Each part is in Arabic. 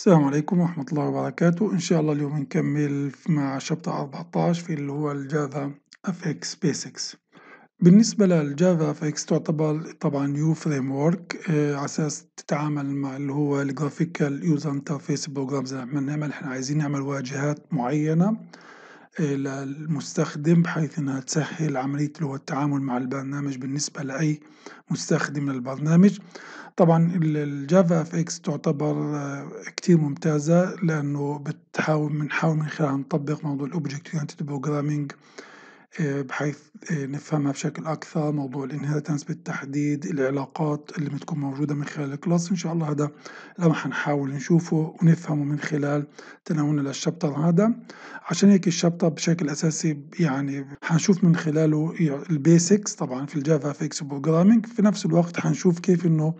السلام عليكم ورحمة الله وبركاته إن شاء الله اليوم نكمل مع شابتة 14 في اللي هو الجافا FX Basics بالنسبة للجافا FX تعتبر طبعا نيو فريم ورك على أساس تتعامل مع اللي هو الجرافيكال يوزر انترفيس بروجرامز اللي احنا بنعمل احنا عايزين نعمل واجهات معينة للمستخدم بحيث انها تسهل عملية اللي هو التعامل مع البرنامج بالنسبة لأي مستخدم للبرنامج طبعا الجافا اف اكس تعتبر آه، كتير ممتازة لأنه بتحاول بنحاول من خلالها نطبق موضوع الأوبجكت أورينتد بروجرامينج آه، بحيث آه، نفهمها بشكل أكثر موضوع الانهيرتنس بالتحديد العلاقات اللي بتكون موجودة من خلال الكلاس إن شاء الله هذا لما حنحاول نشوفه ونفهمه من خلال تناولنا للشابتر هذا عشان هيك الشابتر بشكل أساسي يعني حنشوف من خلاله البيسكس طبعا في الجافا اف اكس بروجرامينج في نفس الوقت حنشوف كيف إنه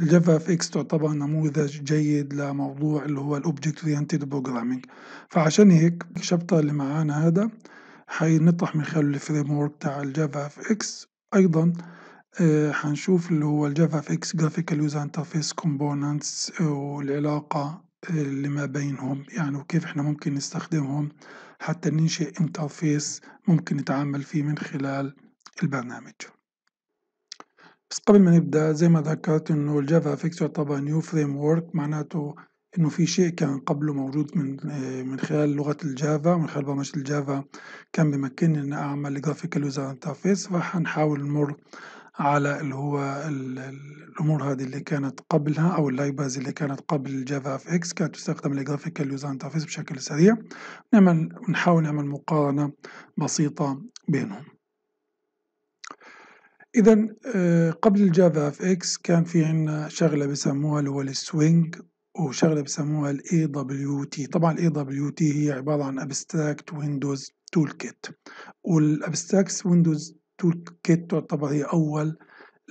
الجافا اف اكس تعتبر نموذج جيد لموضوع اللي هو الأوبجكت أورينتد بروجرامينج فعشان هيك الشابتر اللي معانا هذا هينطرح من خلال الفريم ورك تاع الجافا اف اكس ايضا هنشوف آه، اللي هو الجافا اف اكس جرافيكال يوزر انترفيس كومبوننتس والعلاقة آه، اللي ما بينهم يعني وكيف احنا ممكن نستخدمهم حتى ننشئ انترفيس ممكن نتعامل فيه من خلال البرنامج بس قبل ما نبدأ زي ما ذكرت انه الجافا اكس يعتبر نيو فريم ورك معناته إنه في شيء كان قبله موجود من آه، من خلال لغة الجافا من خلال برمجة الجافا كان بيمكنني إن أعمل جرافيكال يوزر انترفيس نحاول نمر على اللي هو الأمور هذه اللي كانت قبلها أو اللايبرز اللي كانت قبل الجافا اف اكس كانت تستخدم الجرافيكال يوزر انترفيس بشكل سريع نعمل نحاول نعمل مقارنة بسيطة بينهم إذا آه، قبل الجافا اف اكس كان في عندنا شغلة بيسموها اللي هو السوينج وشغلة بسموها الاي دبليو تي طبعا الاي دبليو تي هي عبارة عن Abstract تول كيت والابستراكت تول كيت تعتبر هي أول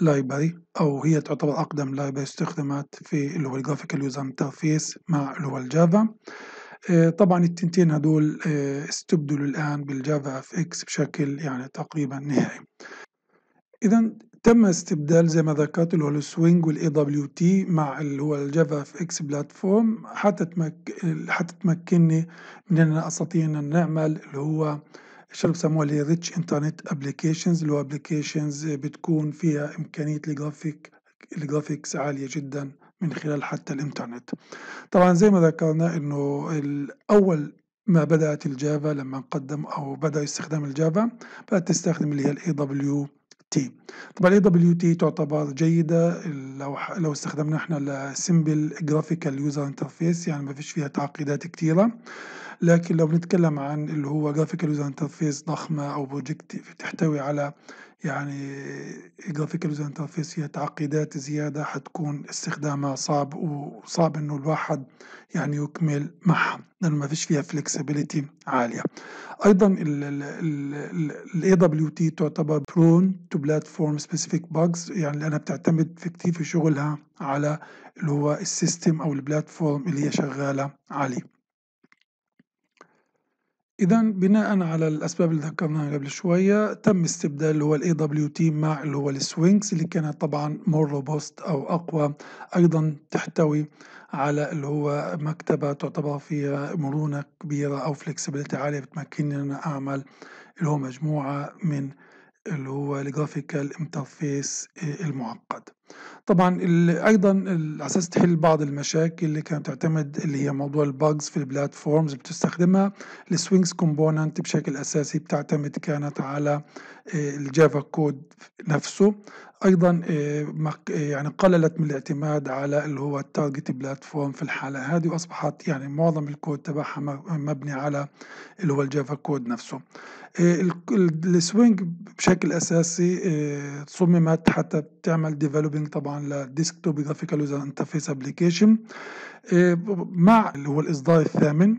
لايبرري أو هي تعتبر أقدم لايبرري استخدمت في اللي هو الجرافيكال يوزر انترفيس مع اللي هو الجافا آه، طبعا التنتين هدول آه، استبدلوا الآن بالجافا اف اكس بشكل يعني تقريبا نهائي إذا تم استبدال زي ما ذكرت اللي هو السوينج والاي دبليو تي مع اللي هو الجافا في اكس بلاتفورم حتى حتى تمكنني من ان استطيع ان نعمل اللي هو الشيء اللي اللي ريتش انترنت ابلكيشنز اللي هو ابلكيشنز بتكون فيها امكانيه الجرافيك الجرافيكس عاليه جدا من خلال حتى الانترنت طبعا زي ما ذكرنا انه الاول ما بدات الجافا لما قدم او بدا استخدام الجافا بدات تستخدم اللي هي الاي دبليو تي طبعا الاي دبليو تي تعتبر جيدة لو لو استخدمنا احنا السمبل جرافيكال يوزر انترفيس يعني ما فيش فيها تعقيدات كثيره لكن لو بنتكلم عن اللي هو جرافيكال يوزر انترفيس ضخمة او بروجكت تحتوي على يعني جرافيكال يوزر انترفيس فيها تعقيدات زيادة حتكون استخدامها صعب وصعب انه الواحد يعني يكمل معها لانه ما فيش فيها فلكسبيليتي عالية ايضا الاي دبليو تي تعتبر برون تو بلاتفورم سبيسيفيك باجز يعني لانها بتعتمد في كتير في شغلها على اللي هو السيستم او البلاتفورم اللي هي شغالة عليه إذا بناء على الأسباب اللي ذكرناها قبل شوية تم استبدال اللي هو الـ AWT مع اللي هو السوينكس اللي كانت طبعا مور روبوست أو أقوى أيضا تحتوي على اللي هو مكتبة تعتبر فيها مرونة كبيرة أو فلكسبيتي عالية بتمكنني أن أعمل اللي هو مجموعة من اللي هو الجرافيكال انترفيس آه، المعقد طبعا ايضا على اساس تحل بعض المشاكل اللي كانت تعتمد اللي هي موضوع الباجز في البلاتفورمز بتستخدمها السوينجز كومبوننت بشكل اساسي بتعتمد كانت على آه، الجافا كود نفسه ايضا آه، آه، يعني قللت من الاعتماد على اللي هو التارجت بلاتفورم في الحاله هذه واصبحت يعني معظم الكود تبعها مبني على اللي هو الجافا كود نفسه آه، السوينج بشكل اساسي صممت حتى تعمل ديفلوبينج طبعا للديسكتوب جرافيكال يوزر انترفيس ابلكيشن مع اللي هو الاصدار الثامن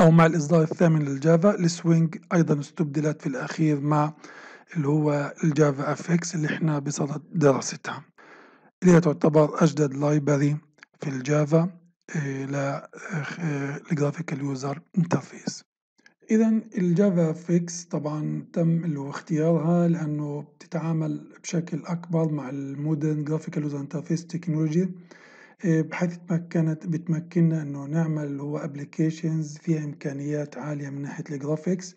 او مع الاصدار الثامن للجافا السوينج ايضا استبدلت في الاخير مع اللي هو الجافا اف اكس اللي احنا بصدد دراستها اللي هي تعتبر أجدد لايبرري في الجافا لجرافيكال يوزر انترفيس إذا الجافا اكس طبعا تم اللي هو اختيارها لأنه بتتعامل بشكل أكبر مع المودرن جرافيكال يوزر انترفيس تكنولوجي بحيث تمكنت بتمكننا إنه نعمل اللي هو ابلكيشنز فيها إمكانيات عالية من ناحية الجرافيكس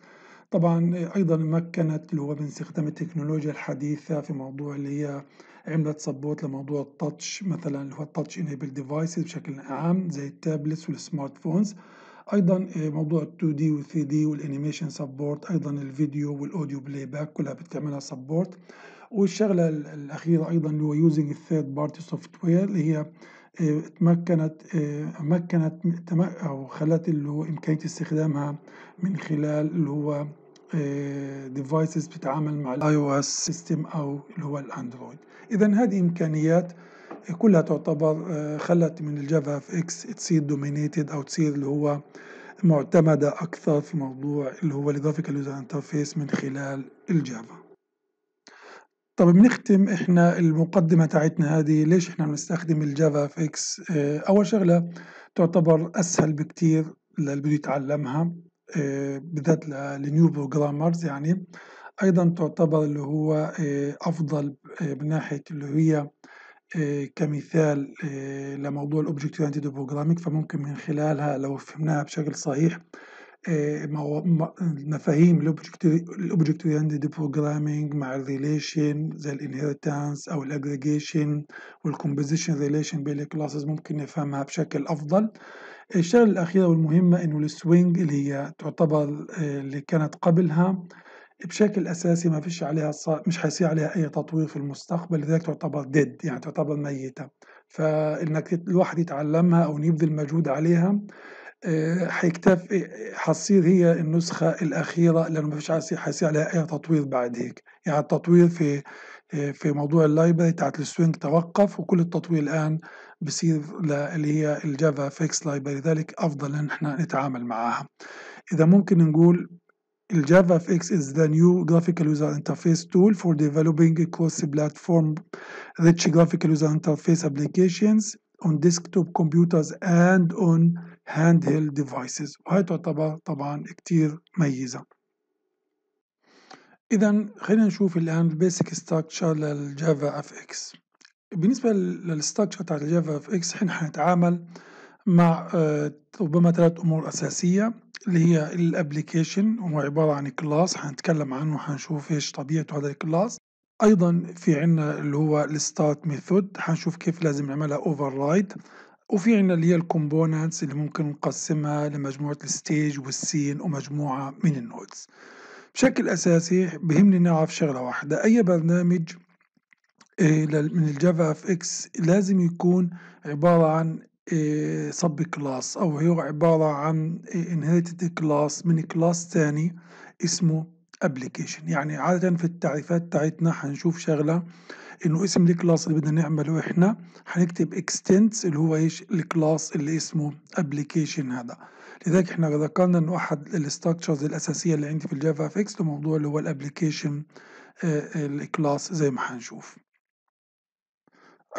طبعا ايضا مكنت اللي هو من استخدام التكنولوجيا الحديثه في موضوع اللي هي عملت سبورت لموضوع التاتش مثلا اللي هو التاتش انيبل ديفايسز بشكل عام زي التابلتس والسمارت فونز ايضا موضوع ال 2 دي وال 3 دي والانيميشن سبورت ايضا الفيديو والاوديو بلاي باك كلها بتعملها سبورت والشغله الاخيره ايضا اللي هو يوزنج الثيرد بارتي سوفت وير اللي هي آه، تمكنت آه، مكنت او خلت اللي هو امكانيه استخدامها من خلال اللي هو ديفايسز آه، بتتعامل مع الاي او اس سيستم او اللي هو الاندرويد اذا هذه امكانيات آه، كلها تعتبر آه، خلت من الجافا اف اكس تصير دومينيتد او تصير اللي هو معتمدة أكثر في موضوع اللي هو الجرافيكال يوزر انترفيس من خلال الجافا طب بنختم احنا المقدمة تاعتنا هذه ليش احنا بنستخدم الجافا اف اكس أول شغلة تعتبر أسهل بكتير للي بده يتعلمها آه، بالذات لنيو بروجرامرز يعني ايضا تعتبر اللي هو آه، افضل آه، من ناحيه اللي هي كمثال لموضوع الاوبجكت اورينتد بروجرامينج فممكن من خلالها لو فهمناها بشكل صحيح مفاهيم الاوبجكت اورينتد بروجرامينج مع الريليشن زي الانهيرتنس او الاجريجيشن والكومبوزيشن ريليشن بين الكلاسز ممكن نفهمها بشكل افضل الشغلة الأخيرة والمهمة إنه السوينج اللي هي تعتبر آه، اللي كانت قبلها بشكل أساسي ما فيش عليها مش حيصير عليها أي تطوير في المستقبل لذلك تعتبر ديد يعني تعتبر ميتة فإنك الواحد يتعلمها أو يبذل مجهود عليها آه، حيكتف حصير هي النسخة الأخيرة لأنه ما فيش حيصير عليها أي تطوير بعد هيك يعني التطوير في آه، في موضوع اللايبرري بتاعت السوينج توقف وكل التطوير الآن بصير اللي هي الجافا فيكس لايبراري ذلك أفضل إن إحنا نتعامل معاها إذا ممكن نقول الجافا فيكس is the new graphical user interface tool for developing cross-platform rich graphical user interface applications on desktop computers and on handheld devices وهي تعتبر طبعا كتير ميزة إذا خلينا نشوف الآن البيسك ستراكشر للجافا اف اكس بالنسبة للستاتشر بتاعت الجافا في اكس احنا هنتعامل مع آه، ربما ثلاث امور اساسية اللي هي الابليكيشن هو عبارة عن كلاس هنتكلم عنه هنشوف ايش طبيعته هذا الكلاس ايضا في عنا اللي هو الستارت ميثود هنشوف كيف لازم نعملها رايد وفي عنا اللي هي الكومبوننتس اللي ممكن نقسمها لمجموعة الستيج والسين ومجموعة من النودز بشكل أساسي بهمني نعرف شغلة واحدة أي برنامج إيه، من الجافا اف اكس لازم يكون عبارة عن إيه، سب كلاس او هي عبارة عن انهيتد كلاس من كلاس ثاني اسمه ابلكيشن يعني عادة في التعريفات بتاعتنا حنشوف شغلة انه اسم الكلاس اللي بدنا نعمله احنا حنكتب اكستنتس اللي هو ايش الكلاس اللي اسمه ابلكيشن هذا لذلك احنا ذكرنا انه احد الاستراكشرز الاساسية اللي عندي في الجافا اف اكس الموضوع اللي هو الابلكيشن الكلاس زي ما حنشوف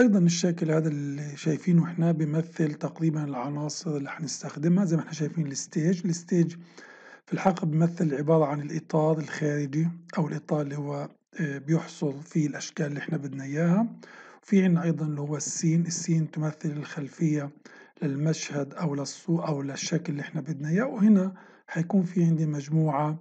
أيضا الشكل هذا اللي شايفينه احنا بيمثل تقريبا العناصر اللي هنستخدمها زي ما احنا شايفين الستيج الستيج في الحقيقة بيمثل عبارة عن الإطار الخارجي أو الإطار اللي هو آه، بيحصر فيه الأشكال اللي احنا بدنا إياها وفي عنا أيضا اللي هو السين السين تمثل الخلفية للمشهد أو للصو أو للشكل اللي احنا بدنا إياه وهنا حيكون في عندي مجموعة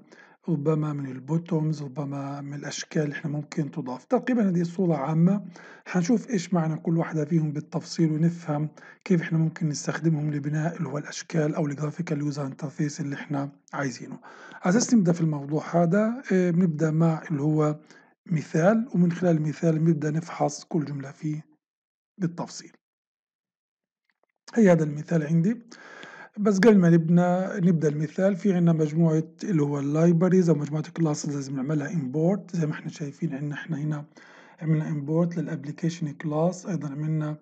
ربما من البوتومز ربما من الأشكال اللي احنا ممكن تضاف تقريبا هذه صورة عامة حنشوف إيش معنى كل واحدة فيهم بالتفصيل ونفهم كيف احنا ممكن نستخدمهم لبناء اللي هو الأشكال أو الجرافيكال يوزر انترفيس اللي احنا عايزينه اساس نبدأ في الموضوع هذا بنبدأ آه، مع اللي هو مثال ومن خلال المثال بنبدأ نفحص كل جملة فيه بالتفصيل هي هذا المثال عندي بس قبل ما نبنى نبدا المثال في عندنا مجموعه اللي هو اللايبريز او مجموعه كلاسز لازم نعملها امبورت زي ما احنا شايفين عندنا احنا هنا عملنا امبورت للابلكيشن كلاس ايضا عملنا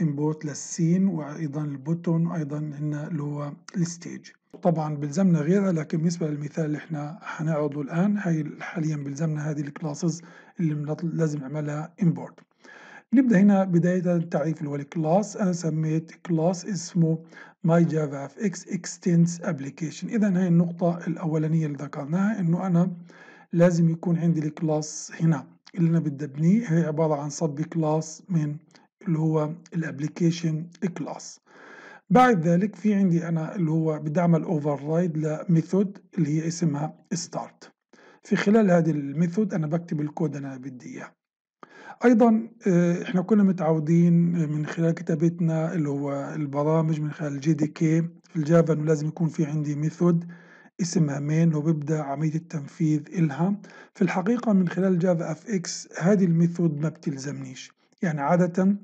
امبورت للسين وايضا البوتون وايضا هنا اللي هو الستيج طبعا بلزمنا غيرها لكن بالنسبه للمثال اللي احنا هنعرضه الان هي حاليا بلزمنا هذه الكلاسز اللي لازم نعملها امبورت نبدا هنا بدايه التعريف اللي هو الكلاس انا سميت كلاس اسمه ماي جافا اف اكس اكستنس ابلكيشن اذا هاي النقطة الاولانية اللي ذكرناها انه انا لازم يكون عندي الكلاس هنا اللي انا بدي ابنيه هي عبارة عن سب كلاس من اللي هو الابلكيشن كلاس بعد ذلك في عندي انا اللي هو بدي اعمل اوفر رايد لميثود اللي هي اسمها ستارت في خلال هذه الميثود انا بكتب الكود اللي انا بدي اياه ايضا آه، احنا كنا متعودين من خلال كتابتنا اللي هو البرامج من خلال جي دي كي في الجافا انه لازم يكون في عندي ميثود اسمها مين وببدا عمليه التنفيذ الها في الحقيقه من خلال جافا اف اكس هذه الميثود ما بتلزمنيش يعني عاده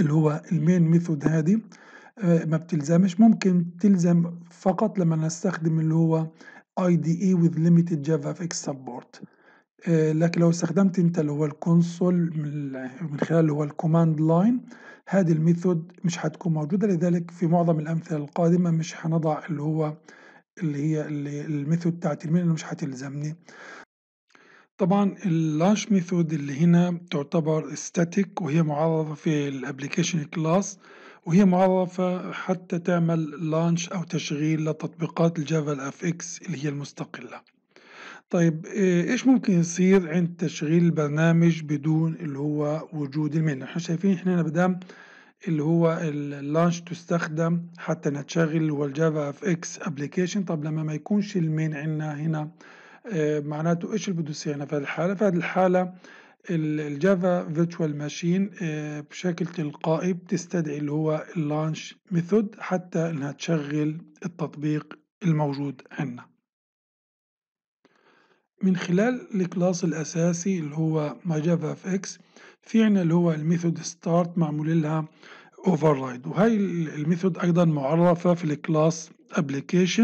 اللي هو المين ميثود هذه آه، ما بتلزمش ممكن تلزم فقط لما نستخدم اللي هو اي دي اي with limited جافا اف اكس سبورت آه، لكن لو استخدمت انت اللي هو الكونسول من خلال اللي هو الكوماند لاين هذه الميثود مش هتكون موجودة لذلك في معظم الأمثلة القادمة مش هنضع اللي هو اللي هي الميثود بتاعت المين اللي مش هتلزمني طبعا اللانش ميثود اللي هنا تعتبر ستاتيك وهي معرضة في الابلكيشن كلاس وهي معرفة حتى تعمل لانش أو تشغيل لتطبيقات الجافا الاف اكس اللي هي المستقلة طيب آه، إيش ممكن يصير عند تشغيل البرنامج بدون اللي هو وجود المين إحنا شايفين إحنا بدام اللي هو اللانش تستخدم حتى إنها تشغل اللي هو الجافا اف إكس أبلكيشن طب لما ما يكونش المين عندنا هنا آه، معناته إيش اللي بده يصير في هذه الحالة؟ في هذه الحالة الجافا فيرتشوال آه، ماشين بشكل تلقائي بتستدعي اللي هو اللانش ميثود حتى إنها تشغل التطبيق الموجود عندنا. من خلال الكلاس الأساسي اللي هو ماجافا اف في عنا اللي هو الميثود ستارت معمول لها override وهي الميثود أيضا معرفة في الكلاس application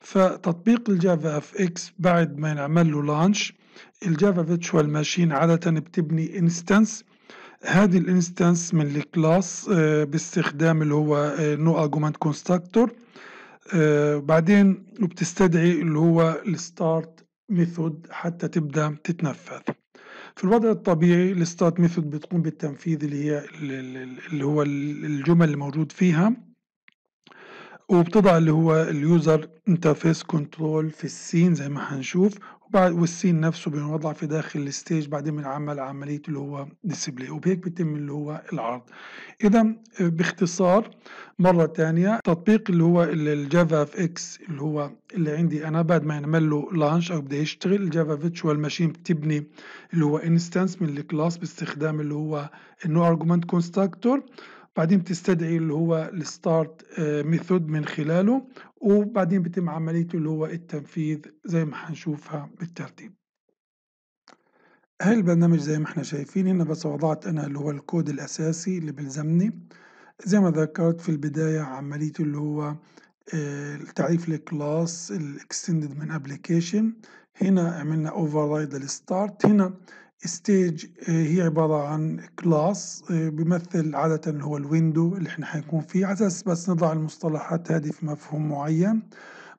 فتطبيق الجافا اف اكس بعد ما ينعمل له لانش الجافا فيرتشوال ماشين عادة بتبني انستنس هذه الانستنس من الكلاس آه، باستخدام اللي هو نو آه، ارجومنت constructor آه، بعدين وبتستدعي اللي هو الستارت ميثود حتى تبدأ تتنفذ في الوضع الطبيعي الستارت ميثود بتقوم بالتنفيذ اللي هي اللي هو الجمل اللي موجود فيها وبتضع اللي هو اليوزر انترفيس كنترول في السين زي ما هنشوف بعد والسين نفسه بينوضع في داخل الستيج بعدين بنعمل عملية اللي هو ديسبلاي وبهيك بيتم اللي هو العرض إذا آه، باختصار مرة تانية تطبيق اللي هو الجافا في اكس اللي هو اللي عندي أنا بعد ما ينعمل له لانش أو بده يشتغل الجافا فيتشوال ماشين بتبني اللي هو انستانس من الكلاس باستخدام اللي هو النو ارجومنت كونستراكتور بعدين بتستدعي اللي هو الستارت ميثود آه، من خلاله وبعدين بتم عملية اللي هو التنفيذ زي ما هنشوفها بالترتيب هاي البرنامج زي ما احنا شايفين هنا بس وضعت انا اللي هو الكود الاساسي اللي بيلزمني زي ما ذكرت في البداية عملية اللي هو التعريف آه، للكلاس الاكستندد من ابليكيشن هنا عملنا اوفر رايد للستارت هنا ستيج آه، هي عبارة عن كلاس آه، بيمثل عادة هو الويندو اللي احنا حيكون فيه عساس بس نضع المصطلحات هذه في مفهوم معين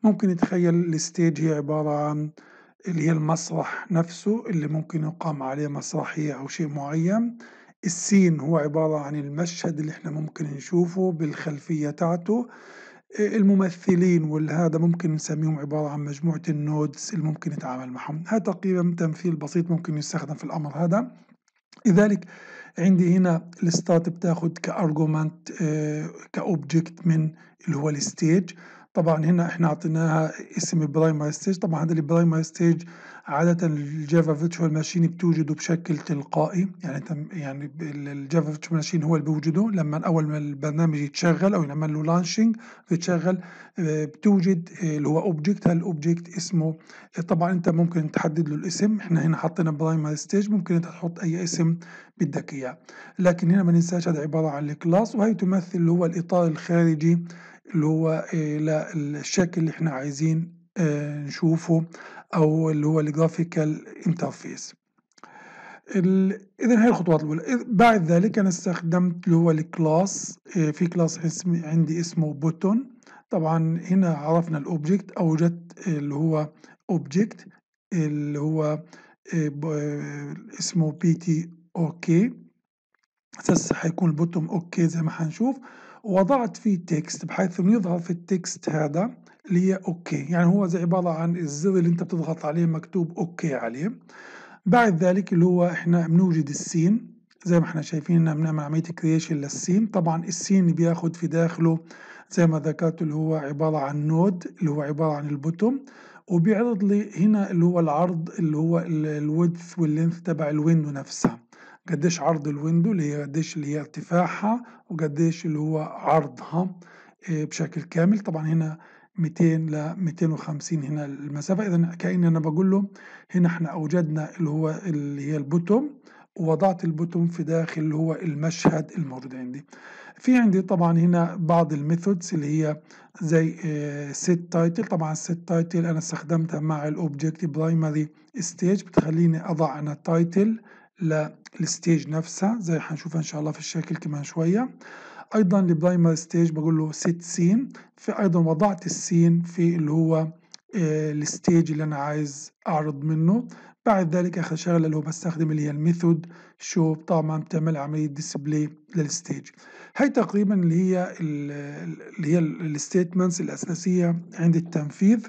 ممكن نتخيل الستيج هي عبارة عن اللي هي المسرح نفسه اللي ممكن يقام عليه مسرحية أو شيء معين السين هو عبارة عن المشهد اللي احنا ممكن نشوفه بالخلفية تاعته الممثلين والهذا ممكن نسميهم عبارة عن مجموعة النودز اللي ممكن نتعامل معهم هذا تقريبا تمثيل بسيط ممكن يستخدم في الأمر هذا لذلك عندي هنا الستات بتاخد كارجومنت آه، كأوبجكت من اللي هو الستيج طبعا هنا احنا اعطيناها اسم برايمري ستيج طبعا هذا البرايمري ستيج عادة الجافا فيرتشوال ماشين بتوجده بشكل تلقائي يعني تم يعني الجافا فيرتشوال ماشين هو اللي بيوجده لما اول ما البرنامج يتشغل او لما له لانشنج بيتشغل آه، بتوجد آه، اللي هو اوبجكت هالاوبجكت اسمه آه، طبعا انت ممكن تحدد له الاسم احنا هنا حطينا برايمري ستيج ممكن انت تحط اي اسم بدك اياه لكن هنا ما ننساش هذا عبارة عن الكلاس وهي تمثل اللي هو الاطار الخارجي اللي هو الى آه، الشكل اللي احنا عايزين آه، نشوفه او اللي هو الجرافيكال انترفيس اذا هي الخطوات الاولى بعد ذلك انا استخدمت اللي هو الكلاس آه، في كلاس عندي اسمه بوتون طبعا هنا عرفنا الاوبجكت اوجدت اللي هو اوبجكت اللي هو اسمه بي تي اوكي اساس حيكون البوتوم اوكي زي ما حنشوف وضعت فيه تكست بحيث انه يظهر في التكست هذا اللي هي اوكي يعني هو زي عبارة عن الزر اللي انت بتضغط عليه مكتوب اوكي عليه بعد ذلك اللي هو احنا بنوجد السين زي ما احنا شايفين ان بنعمل عملية كرييشن للسين طبعا السين بياخد في داخله زي ما ذكرت اللي هو عبارة عن نود اللي هو عبارة عن البوتوم وبيعرض لي هنا اللي هو العرض اللي هو الويدث واللينث تبع الويندو نفسها قديش عرض الويندو اللي هي قديش اللي هي ارتفاعها وقديش اللي هو عرضها آه، بشكل كامل طبعا هنا 200 ل 250 هنا المسافة إذا كأني أنا بقول له هنا احنا أوجدنا اللي هو اللي هي البوتوم ووضعت البوتوم في داخل اللي هو المشهد الموجود عندي في عندي طبعا هنا بعض الميثودز اللي هي زي سيت آه، تايتل طبعا السيت تايتل انا استخدمتها مع الاوبجكت برايمري ستيج بتخليني اضع انا تايتل للستيج نفسها زي هنشوفها ان شاء الله في الشكل كمان شويه ايضا لبرايمر ستيج بقول له ست سين في ايضا وضعت السين في اللي هو آه، الستيج اللي انا عايز اعرض منه بعد ذلك اخر شغله اللي هو بستخدم اللي هي الميثود شو طبعا بتعمل عمليه ديسبلاي للستيج هي تقريبا اللي هي اللي هي الستيتمنتس الاساسيه عند التنفيذ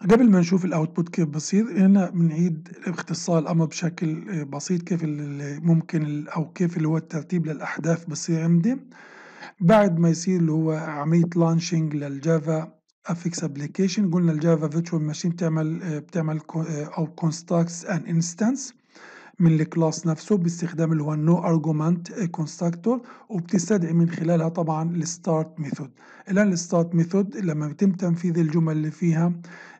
قبل ما نشوف الاوتبوت كيف بصير هنا بنعيد اختصار الامر بشكل آه، بسيط كيف ممكن او كيف اللي هو الترتيب للاحداث بصير عندي بعد ما يصير اللي هو عمليه لانشنج للجافا افكس ابلكيشن قلنا الجافا فيرتشوال ماشين آه، بتعمل بتعمل آه، او كونستراكتس ان انستنس من الكلاس نفسه باستخدام اللي هو النو ارجومنت كونستراكتور وبتستدعي من خلالها طبعا الستارت ميثود الان الستارت ميثود لما بيتم تنفيذ الجمل اللي فيها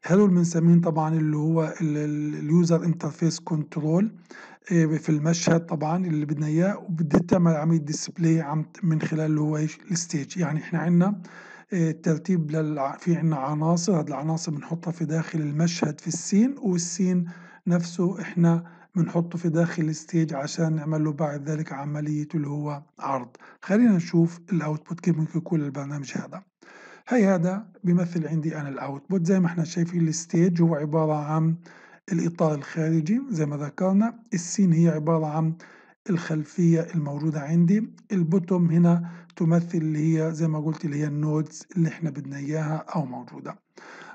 هذول بنسميهم طبعا اللي هو اليوزر انترفيس كنترول في المشهد طبعا اللي بدنا اياه وبدي تعمل عمليه ديسبلاي عم من خلال اللي هو ايش الستيج يعني احنا عندنا الترتيب آه، للع... في عندنا عناصر هذه العناصر بنحطها في داخل المشهد في السين والسين نفسه احنا بنحطه في داخل الستيج عشان نعمل له بعد ذلك عملية اللي هو عرض خلينا نشوف الاوتبوت كيف ممكن يكون البرنامج هذا هي هذا بيمثل عندي انا الاوتبوت زي ما احنا شايفين الستيج هو عبارة عن الاطار الخارجي زي ما ذكرنا السين هي عبارة عن الخلفية الموجودة عندي البوتوم هنا تمثل اللي هي زي ما قلت اللي هي النودز اللي احنا بدنا اياها او موجودة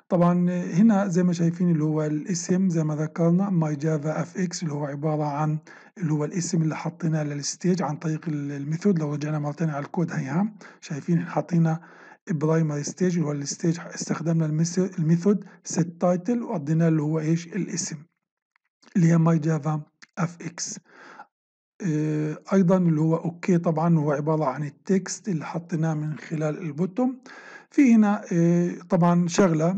طبعا هنا زي ما شايفين اللي هو الاسم زي ما ذكرنا ماي جافا اف اكس اللي هو عباره عن اللي هو الاسم اللي حطيناه للستيج عن طريق الميثود لو رجعنا مره ثانيه على الكود هيها شايفين حطينا برايمري ستيج اللي هو الستيج استخدمنا الميثود set تايتل وقضينا اللي هو ايش الاسم اللي هي ماي جافا اف اكس ايضا اللي هو اوكي طبعا هو عباره عن التكست اللي حطيناه من خلال البوتوم في هنا آه، طبعا شغلة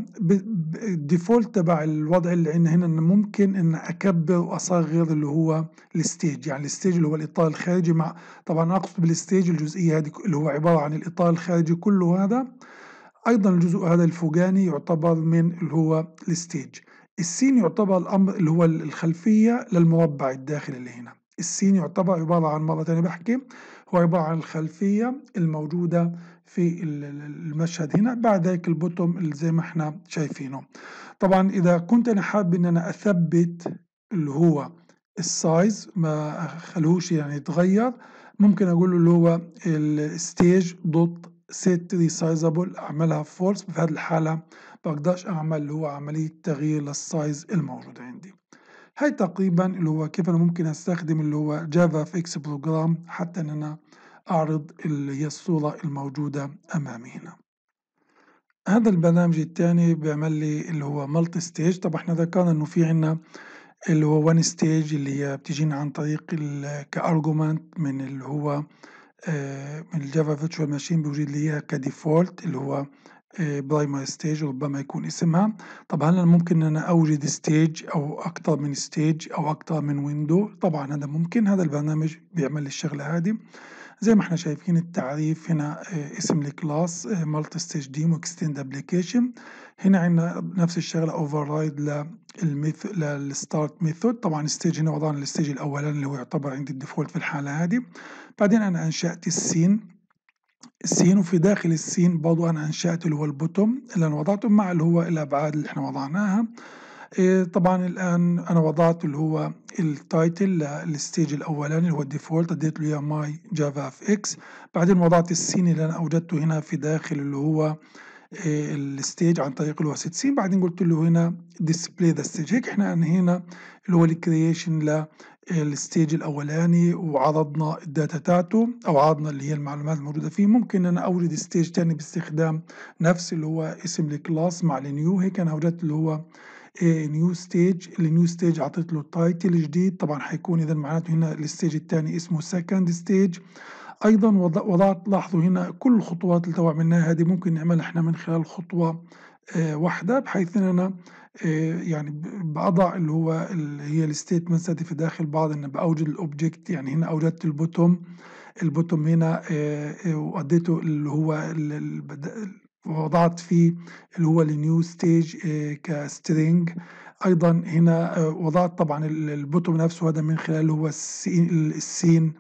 الديفولت تبع الوضع اللي عندنا هنا إن ممكن إن أكبر وأصغر اللي هو الستيج يعني الستيج اللي هو الإطار الخارجي مع طبعا أقصد بالستيج الجزئية هذه اللي هو عبارة عن الإطار الخارجي كله هذا أيضا الجزء هذا الفوقاني يعتبر من اللي هو الستيج السين يعتبر الأمر اللي هو الخلفية للمربع الداخلي اللي هنا السين يعتبر عبارة عن مرة تانية بحكي هو عبارة عن الخلفية الموجودة في المشهد هنا بعد ذلك البوتوم اللي زي ما احنا شايفينه طبعا اذا كنت انا حابب ان انا اثبت اللي هو السايز ما اخلوش يعني يتغير ممكن اقول له اللي هو الستيج دوت سيت ريسايزابل اعملها فولس في هذه الحاله بقدرش اعمل اللي هو عمليه تغيير للسايز الموجود عندي هاي تقريبا اللي هو كيف انا ممكن استخدم اللي هو جافا اكس بروجرام حتى ان انا أعرض اللي هي الصورة الموجودة أمامي هنا هذا البرنامج الثاني بيعمل لي اللي هو ملتي ستيج طب احنا ذكرنا انه في عنا اللي هو وان ستيج اللي هي بتجينا عن طريق كارجومنت من اللي هو آه، من الجافا فيرتشوال ماشين بيوجد اياها كديفولت اللي هو برايمري آه، ستيج ربما يكون اسمها طب هل أنا ممكن أنا أوجد ستيج أو اكثر من ستيج أو اكثر من ويندو طبعا هذا ممكن هذا البرنامج بيعمل الشغلة هذه زي ما احنا شايفين التعريف هنا آه، اسم الكلاس مالتي ستيج ديمو اكستند ابلكيشن هنا عندنا نفس الشغله اوفر رايد للستارت ميثود طبعا الستيج هنا وضعنا الستيج الاولاني اللي هو يعتبر عندي الديفولت في الحاله هذه بعدين انا انشات السين السين وفي داخل السين برضو انا انشات اللي هو البوتوم اللي انا وضعته مع اللي هو الابعاد اللي احنا وضعناها إيه، طبعا الان انا وضعت اللي هو التايتل للستيج الاولاني اللي هو الديفولت اديت له اياه ماي جافا اف اكس بعدين وضعت السين اللي انا اوجدته هنا في داخل اللي هو إيه، الستيج عن طريق اللي هو بعدين قلت له هنا ديسبلاي ذا ستيج هيك احنا انهينا اللي هو الكرييشن للستيج إيه، الاولاني وعرضنا الداتا تاعته او عرضنا اللي هي المعلومات الموجوده فيه ممكن انا اورد ستيج ثاني باستخدام نفس اللي هو اسم الكلاس مع النيو هيك انا اوجدت اللي هو نيو ستيج النيو ستيج عطيت له تايتل جديد طبعا حيكون اذا معناته هنا الستيج الثاني اسمه سكند ستيج ايضا وضعت لاحظوا هنا كل الخطوات اللي تو عملناها هذه ممكن نعملها احنا من خلال خطوه إيه، واحده بحيث ان انا إيه، يعني بضع اللي هو اللي هي الستيتمنت هذه في داخل بعض ان باوجد الاوبجكت يعني هنا اوجدت البوتوم البوتوم هنا إيه، واديته اللي هو ووضعت فيه اللي هو النيو ستيج كسترينج ايضا هنا آه، وضعت طبعا البوتوم نفسه هذا من خلال هو السين, السين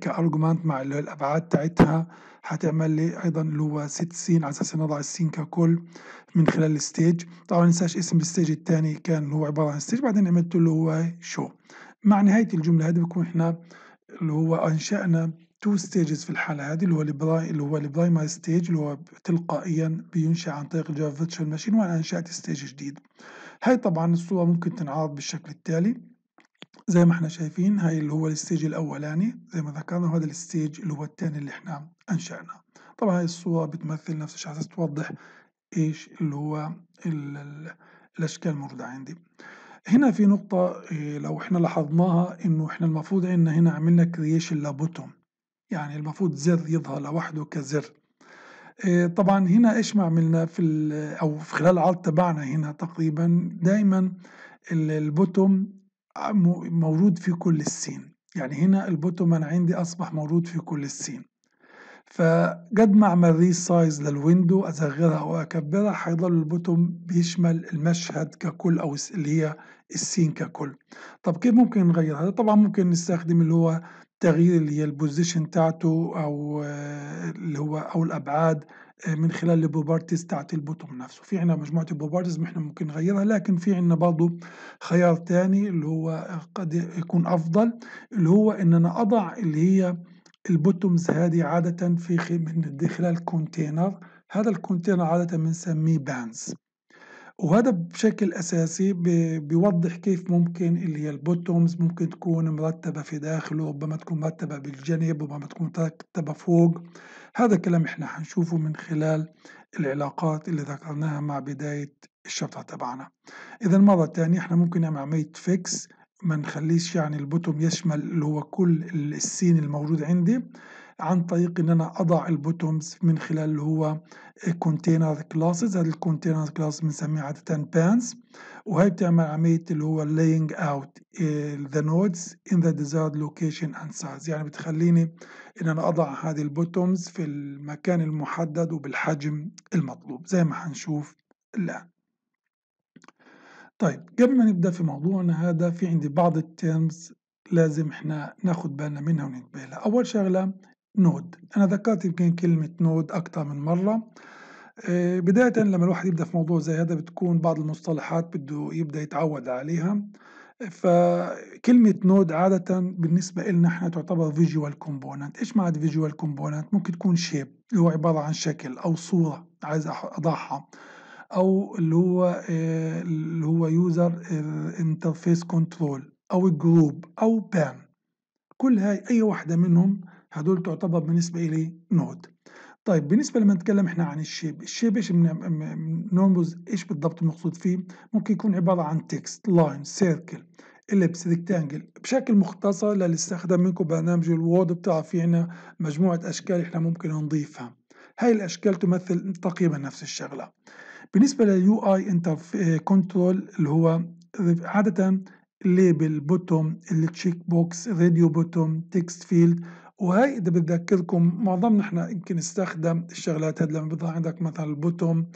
كارجومنت مع اللي هو آه، الابعاد تاعتها هتعمل لي ايضا اللي هو ست سين على اساس نضع السين ككل من خلال الستيج طبعا ما ننساش اسم الستيج الثاني كان هو عباره عن ستيج بعدين عملت له هو شو مع نهايه الجمله هذه بكون احنا اللي هو انشانا تو ستيجز في الحالة هذه اللي هو البراي اللي هو البرايمري ستيج اللي هو تلقائيا بينشأ عن طريق الجافا فيرتشوال ماشين وأنا أنشأت ستيج جديد هاي طبعا الصورة ممكن تنعرض بالشكل التالي زي ما احنا شايفين هاي اللي هو الستيج الأولاني زي ما ذكرنا وهذا الستيج اللي هو الثاني اللي احنا أنشأناه طبعا هاي الصورة بتمثل نفس الشيء عشان توضح ايش اللي هو ال ال الأشكال الموجودة عندي هنا في نقطة إيه، لو احنا لاحظناها انه احنا المفروض عندنا هنا عملنا كرييشن لابوتوم يعني المفروض زر يظهر لوحده كزر آه، طبعا هنا ايش ما عملنا في او في خلال العرض تبعنا هنا تقريبا دايما البوتوم موجود في كل السين يعني هنا البوتوم انا عندي اصبح موجود في كل السين فقد ما اعمل ريسايز للويندو اصغرها او اكبرها حيظل البوتوم بيشمل المشهد ككل او اللي هي السين ككل طب كيف ممكن نغير هذا طبعا ممكن نستخدم اللي هو تغيير اللي هي البوزيشن بتاعته او آه، اللي هو او الابعاد آه، من خلال البروبرتيز بتاعت البوتوم نفسه في عندنا مجموعه البروبرتيز احنا ممكن نغيرها لكن في عندنا برضه خيار تاني اللي هو قد يكون افضل اللي هو ان انا اضع اللي هي البوتومز هذه عاده في من خلال كونتينر هذا الكونتينر عاده بنسميه بانز وهذا بشكل أساسي بيوضح كيف ممكن اللي هي البوتومز ممكن تكون مرتبة في داخله ربما تكون مرتبة بالجنب ربما تكون مرتبة فوق هذا الكلام احنا حنشوفه من خلال العلاقات اللي ذكرناها مع بداية الشفرة تبعنا إذا مرة ثانيه احنا ممكن نعمل عملية فيكس ما نخليش يعني البوتوم يشمل اللي هو كل السين الموجود عندي عن طريق ان انا اضع البوتومز من خلال اللي هو كونتينر كلاسز هذه الكونتينر كلاس بنسميها عاده بانز وهي بتعمل عمليه اللي هو laying out eh, the nodes in the desired location and size يعني بتخليني ان انا اضع هذه البوتومز في المكان المحدد وبالحجم المطلوب زي ما هنشوف الان طيب قبل ما نبدأ في موضوعنا هذا في عندي بعض التيرمز لازم احنا ناخد بالنا منها وننتبه لها أول شغلة نود أنا ذكرت يمكن كلمة نود اكثر من مرة آه، بداية لما الواحد يبدأ في موضوع زي هذا بتكون بعض المصطلحات بده يبدأ يتعود عليها فكلمة نود عادة بالنسبة لنا احنا تعتبر فيجوال كومبوننت، ايش معنى فيجوال كومبوننت؟ ممكن تكون شيب اللي هو عبارة عن شكل أو صورة عايز أضعها أو اللي هو آه، اللي هو يوزر انترفيس كنترول أو جروب أو بان كل هاي أي واحدة منهم هدول تعتبر بالنسبة إلي نود طيب بالنسبة لما نتكلم احنا عن الشيب الشيب ايش نرمز ايش بالضبط المقصود فيه ممكن يكون عبارة عن تكست لاين سيركل البس ريكتانجل بشكل مختصر للي استخدم منكم برنامج الوورد بتعرف في عنا مجموعة أشكال احنا ممكن نضيفها هاي الأشكال تمثل تقريبا نفس الشغلة بالنسبة لليو اي كنترول اللي هو عادة ليبل بوتوم التشيك بوكس راديو بوتوم تكست فيلد وهي اذا بتذكركم معظمنا احنا يمكن استخدم الشغلات هاد لما بيظهر عندك مثلا البوتوم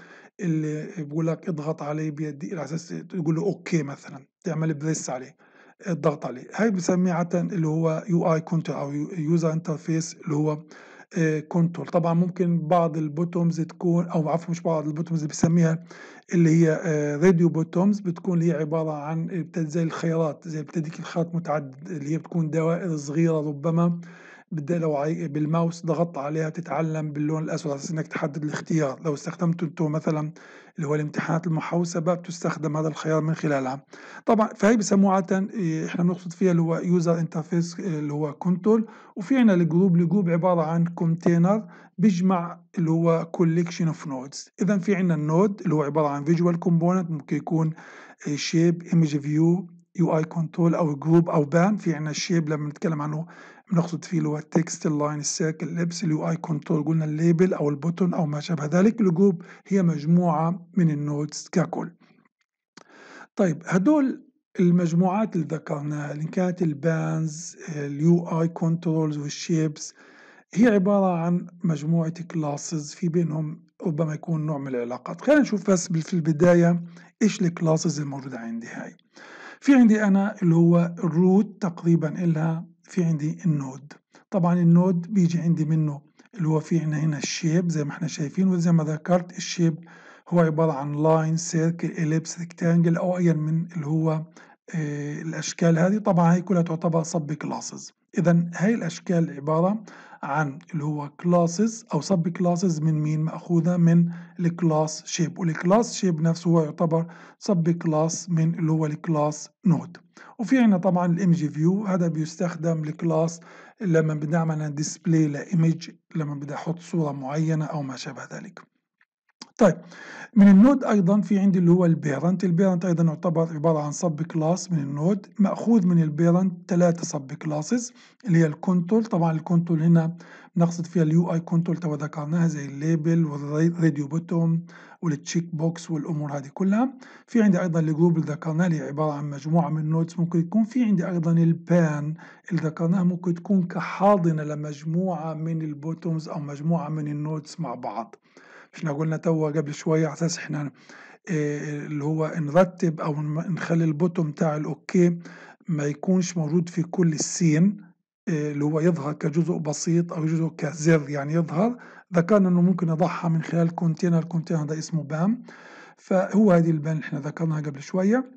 اللي بيقول لك اضغط عليه بيدي على اساس تقول له اوكي مثلا تعمل بريس عليه الضغط عليه هاي بسميه عاده اللي هو يو اي كنترول او يوزر انترفيس اللي هو كنترول آه، طبعا ممكن بعض البوتومز تكون او عفوا مش بعض البوتومز اللي بسميها اللي هي راديو آه، بوتومز بتكون هي عباره عن زي الخيارات زي بتديك الخيارات متعدد اللي هي بتكون دوائر صغيره ربما بدي لو بالماوس ضغطت عليها تتعلم باللون الأسود على أساس إنك تحدد الاختيار لو استخدمت أنتو مثلا اللي هو الامتحانات المحوسبة بتستخدم هذا الخيار من خلالها طبعا فهي بسموها إيه، إحنا بنقصد فيها اللي هو يوزر انترفيس اللي هو كنترول وفي عنا الجروب الجروب عبارة عن كونتينر بيجمع اللي هو كوليكشن اوف نودز إذا في عنا النود اللي هو عبارة عن فيجوال كومبوننت ممكن يكون شيب ايمج فيو يو اي كنترول او جروب او بان في عنا الشيب لما نتكلم عنه بنقصد فيه اللي هو التكست اللاين الساك اللبس اليو اي كنترول قلنا الليبل او البوتون او ما شابه ذلك الجروب هي مجموعه من النودز ككل طيب هدول المجموعات اللي ذكرناها اللي كانت البانز اليو اي كنترولز والشيبس هي عبارة عن مجموعة كلاسز في بينهم ربما يكون نوع من العلاقات خلينا نشوف بس في البداية إيش الكلاسز الموجودة عندي هاي في عندي أنا اللي هو الروت تقريبا إلها في عندي النود طبعا النود بيجي عندي منه اللي هو في عندنا هنا الشيب زي ما احنا شايفين وزي ما ذكرت الشيب هو عبارة عن لاين سيركل إليبس ريكتانجل أو أيا من اللي هو آه، الأشكال هذه طبعا هي كلها تعتبر سب كلاسز إذا هاي الأشكال عبارة عن اللي هو كلاسز او سب كلاسز من مين ماخوذه من الكلاس شيب والكلاس شيب نفسه هو يعتبر سب كلاس من اللي هو الكلاس نود وفي عنا طبعا الايمج فيو هذا بيستخدم لكلاس لما بدي اعمل ديسبلاي لايمج لما بدي احط صوره معينه او ما شابه ذلك طيب من النود ايضا في عندي اللي هو البيرنت البيرنت ايضا يعتبر عباره عن سب كلاس من النود ماخوذ من البيرنت ثلاثه سب كلاسز اللي هي الكنترول طبعا الكنترول هنا نقصد فيها اليو اي كنترول تو ذكرناها زي الليبل والراديو بوتوم والتشيك بوكس والامور هذه كلها في عندي ايضا الجروب اللي ذكرناه اللي عباره عن مجموعه من النودز ممكن يكون في عندي ايضا البان اللي ذكرناها ممكن تكون كحاضنه لمجموعه من البوتومز او مجموعه من النودز مع بعض احنا قلنا توا قبل شوية على اساس احنا آه، اللي هو نرتب او نخلي البوتوم بتاع الاوكي ما يكونش موجود في كل السين آه، اللي هو يظهر كجزء بسيط او جزء كزر يعني يظهر ذكرنا انه ممكن يضعها من خلال كونتينر الكونتينر ده اسمه بام فهو هذه البان اللي احنا ذكرناها قبل شويه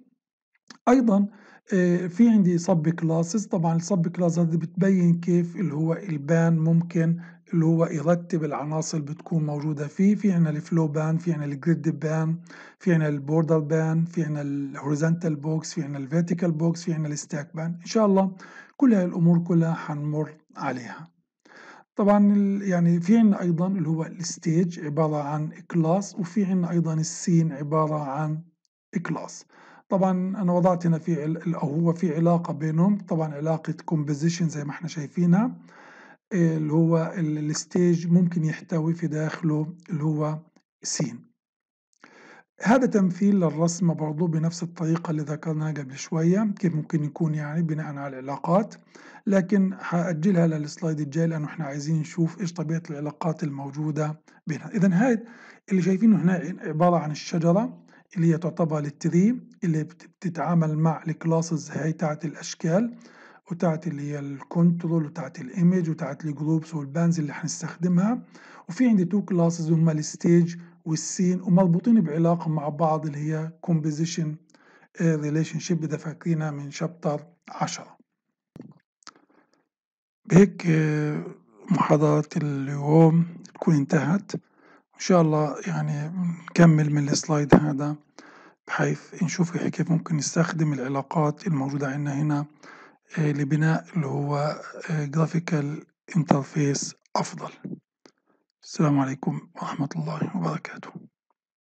ايضا آه، في عندي سب كلاسز طبعا السب كلاس هذه بتبين كيف اللي هو البان ممكن اللي هو يرتب العناصر اللي بتكون موجودة فيه في عنا الفلو بان في عنا الجريد بان في عنا البوردر بان في عنا الهوريزنتال بوكس في عنا الفيرتيكال بوكس في عنا الستاك بان إن شاء الله كل هاي الأمور كلها حنمر عليها طبعا يعني في عنا أيضا اللي هو الستيج عبارة عن كلاس وفي عنا أيضا السين عبارة عن كلاس طبعا انا وضعت هنا في او هو في علاقه بينهم طبعا علاقه كومبوزيشن زي ما احنا شايفينها اللي هو الستيج ممكن يحتوي في داخله اللي هو سين هذا تمثيل للرسمة برضو بنفس الطريقة اللي ذكرناها قبل شوية كيف ممكن يكون يعني بناء على العلاقات لكن هأجلها للسلايد الجاي لأنه احنا عايزين نشوف ايش طبيعة العلاقات الموجودة بينها إذا هاي اللي شايفينه هنا عبارة عن الشجرة اللي هي تعتبر للتري اللي بتتعامل مع الكلاسز هاي تاعت الأشكال وتاعت اللي هي الكنترول وتاعت الايمج وتاعت الجروبس والبانز اللي هنستخدمها وفي عندي تو كلاسز هما الستيج والسين ومربوطين بعلاقة مع بعض اللي هي كومبوزيشن ريليشن شيب اذا فاكرينها من شابتر عشرة بهيك آه، محاضرة اليوم تكون انتهت إن شاء الله يعني نكمل من السلايد هذا بحيث نشوف كيف ممكن نستخدم العلاقات الموجودة عندنا هنا آه، لبناء اللي هو جرافيكال آه، انترفيس أفضل السلام عليكم ورحمة الله وبركاته